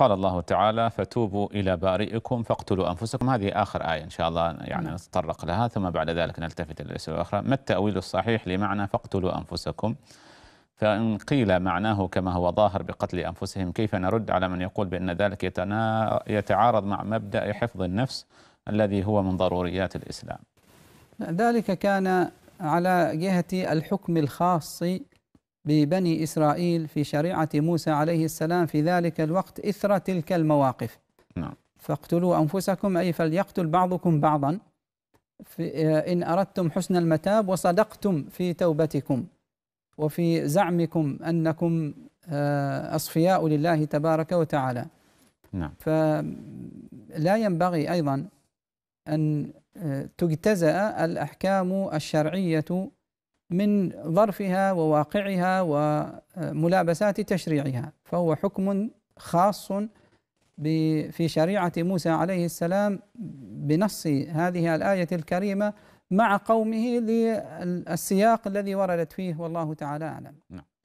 قال الله تعالى فتوبوا إلى بارئكم فاقتلوا أنفسكم هذه آخر آية إن شاء الله يعني نعم. نتطرق لها ثم بعد ذلك نلتفت إلى الأسئلة الأخرى ما التأويل الصحيح لمعنى فاقتلوا أنفسكم فإن قيل معناه كما هو ظاهر بقتل أنفسهم كيف نرد على من يقول بأن ذلك يتنا... يتعارض مع مبدأ حفظ النفس الذي هو من ضروريات الإسلام ذلك كان على جهة الحكم الخاص ببني إسرائيل في شريعة موسى عليه السلام في ذلك الوقت إثر تلك المواقف نعم. فاقتلوا أنفسكم أي فليقتل بعضكم بعضا آه، إن أردتم حسن المتاب وصدقتم في توبتكم وفي زعمكم أنكم آه، أصفياء لله تبارك وتعالى نعم. فلا ينبغي أيضا أن آه، تجتزأ الأحكام الشرعية من ظرفها وواقعها وملابسات تشريعها فهو حكم خاص في شريعة موسى عليه السلام بنص هذه الآية الكريمة مع قومه للسياق الذي وردت فيه والله تعالى أعلم نعم.